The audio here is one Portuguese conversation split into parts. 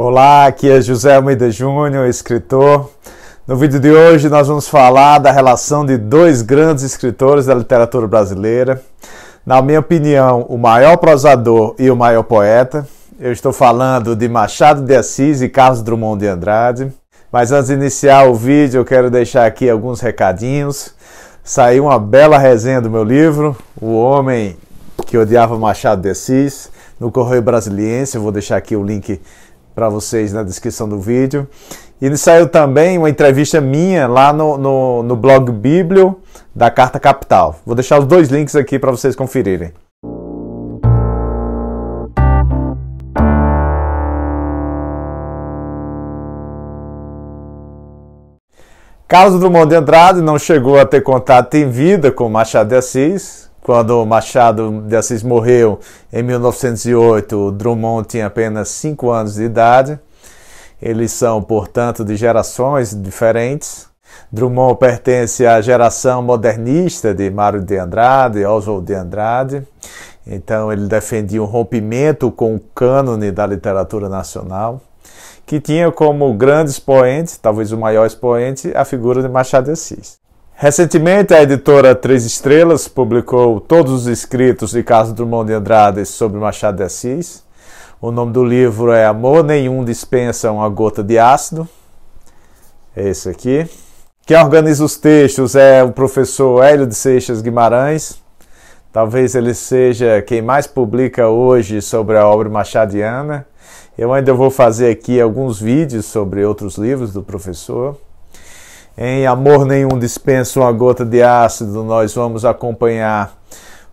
Olá, aqui é José Almeida Júnior, escritor. No vídeo de hoje nós vamos falar da relação de dois grandes escritores da literatura brasileira. Na minha opinião, o maior prosador e o maior poeta. Eu estou falando de Machado de Assis e Carlos Drummond de Andrade. Mas antes de iniciar o vídeo, eu quero deixar aqui alguns recadinhos. Saiu uma bela resenha do meu livro, O Homem que Odiava Machado de Assis, no Correio Brasiliense. Eu vou deixar aqui o link para vocês na descrição do vídeo. E saiu também uma entrevista minha lá no, no, no blog Bíblio da Carta Capital. Vou deixar os dois links aqui para vocês conferirem. Carlos Drummond de Andrade não chegou a ter contato em vida com Machado de Assis, quando Machado de Assis morreu em 1908, Drummond tinha apenas 5 anos de idade. Eles são, portanto, de gerações diferentes. Drummond pertence à geração modernista de Mário de Andrade, Oswald de Andrade. Então, ele defendia um rompimento com o cânone da literatura nacional, que tinha como grande expoente, talvez o maior expoente, a figura de Machado de Assis. Recentemente, a editora Três Estrelas publicou todos os escritos de Carlos Drummond de Andrade sobre Machado de Assis. O nome do livro é Amor Nenhum Dispensa uma Gota de Ácido. É esse aqui. Quem organiza os textos é o professor Hélio de Seixas Guimarães. Talvez ele seja quem mais publica hoje sobre a obra machadiana. Eu ainda vou fazer aqui alguns vídeos sobre outros livros do professor. Em Amor Nenhum Dispensa uma Gota de Ácido, nós vamos acompanhar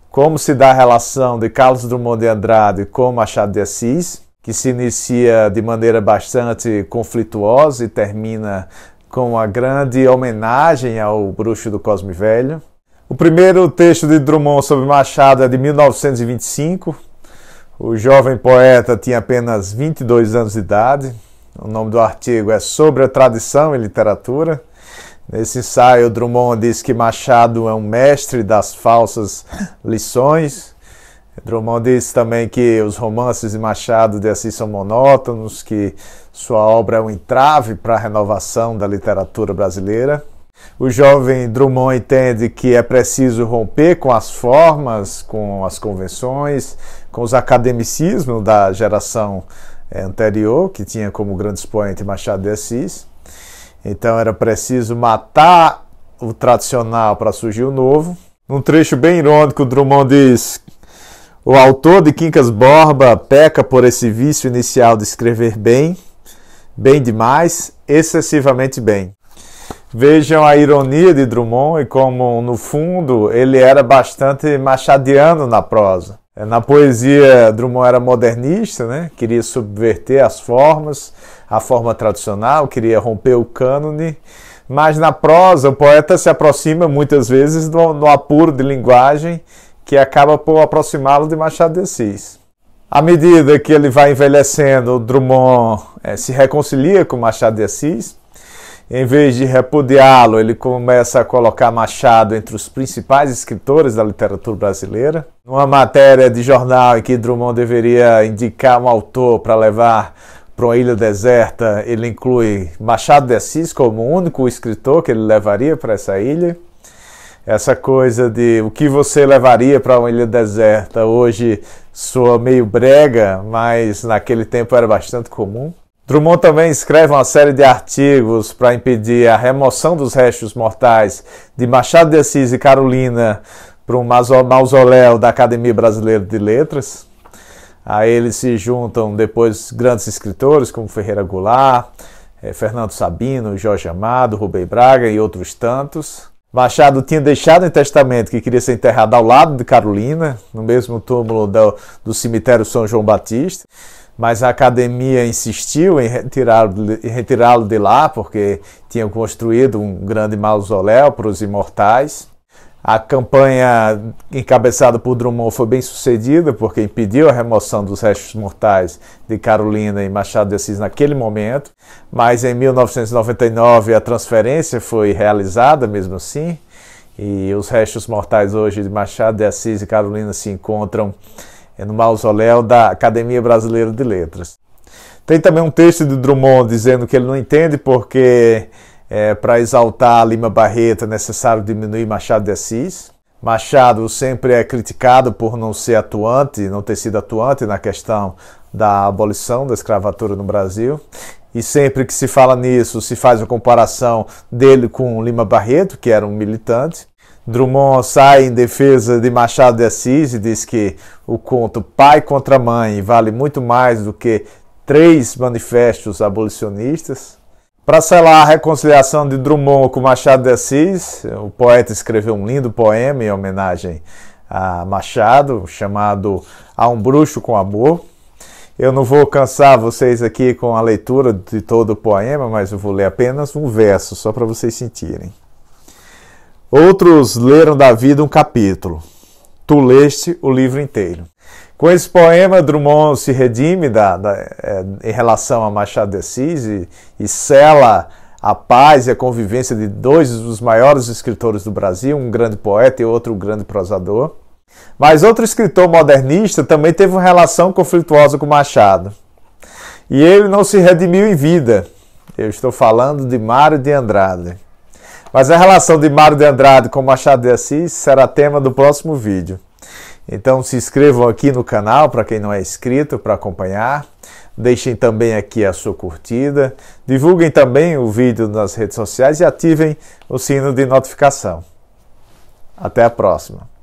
como se dá a relação de Carlos Drummond de Andrade com Machado de Assis, que se inicia de maneira bastante conflituosa e termina com a grande homenagem ao bruxo do Cosme Velho. O primeiro texto de Drummond sobre Machado é de 1925. O jovem poeta tinha apenas 22 anos de idade. O nome do artigo é Sobre a Tradição e Literatura. Nesse ensaio, Drummond diz que Machado é um mestre das falsas lições. Drummond diz também que os romances de Machado de Assis são monótonos, que sua obra é um entrave para a renovação da literatura brasileira. O jovem Drummond entende que é preciso romper com as formas, com as convenções, com os academicismos da geração eh, anterior, que tinha como grande expoente Machado de Assis. Então era preciso matar o tradicional para surgir o novo. Num trecho bem irônico, Drummond diz: O autor de Quincas Borba peca por esse vício inicial de escrever bem, bem demais, excessivamente bem. Vejam a ironia de Drummond e como, no fundo, ele era bastante machadiano na prosa. Na poesia, Drummond era modernista, né? queria subverter as formas, a forma tradicional, queria romper o cânone, mas na prosa o poeta se aproxima muitas vezes do, apuro de linguagem que acaba por aproximá-lo de Machado de Assis. À medida que ele vai envelhecendo, Drummond é, se reconcilia com Machado de Assis. Em vez de repudiá-lo, ele começa a colocar Machado entre os principais escritores da literatura brasileira. Numa matéria de jornal em que Drummond deveria indicar um autor para levar para uma ilha deserta, ele inclui Machado de Assis como o único escritor que ele levaria para essa ilha. Essa coisa de o que você levaria para uma ilha deserta hoje soa meio brega, mas naquele tempo era bastante comum. Drummond também escreve uma série de artigos para impedir a remoção dos restos mortais de Machado de Assis e Carolina para um mausoléu da Academia Brasileira de Letras. A eles se juntam depois grandes escritores como Ferreira Goulart, eh, Fernando Sabino, Jorge Amado, Rubem Braga e outros tantos. Machado tinha deixado em testamento que queria ser enterrado ao lado de Carolina, no mesmo túmulo do, do cemitério São João Batista, mas a academia insistiu em retirá-lo de lá, porque tinham construído um grande mausoléu para os imortais. A campanha encabeçada por Drummond foi bem sucedida, porque impediu a remoção dos restos mortais de Carolina e Machado de Assis naquele momento, mas em 1999 a transferência foi realizada mesmo assim, e os restos mortais hoje de Machado de Assis e Carolina se encontram no mausoléu da Academia Brasileira de Letras. Tem também um texto de Drummond dizendo que ele não entende porque é, para exaltar Lima Barreto é necessário diminuir Machado de Assis. Machado sempre é criticado por não ser atuante, não ter sido atuante na questão da abolição da escravatura no Brasil. E sempre que se fala nisso, se faz uma comparação dele com Lima Barreto, que era um militante. Drummond sai em defesa de Machado de Assis e diz que o conto Pai contra Mãe vale muito mais do que três manifestos abolicionistas. Para selar a reconciliação de Drummond com Machado de Assis, o poeta escreveu um lindo poema em homenagem a Machado, chamado A um Bruxo com Amor. Eu não vou cansar vocês aqui com a leitura de todo o poema, mas eu vou ler apenas um verso, só para vocês sentirem. Outros leram da vida um capítulo, tu leste o livro inteiro. Com esse poema, Drummond se redime da, da, é, em relação a Machado de Assis e, e cela a paz e a convivência de dois dos maiores escritores do Brasil, um grande poeta e outro grande prosador. Mas outro escritor modernista também teve uma relação conflituosa com Machado. E ele não se redimiu em vida. Eu estou falando de Mário de Andrade. Mas a relação de Mário de Andrade com Machado de Assis será tema do próximo vídeo. Então se inscrevam aqui no canal para quem não é inscrito para acompanhar. Deixem também aqui a sua curtida, divulguem também o vídeo nas redes sociais e ativem o sino de notificação. Até a próxima.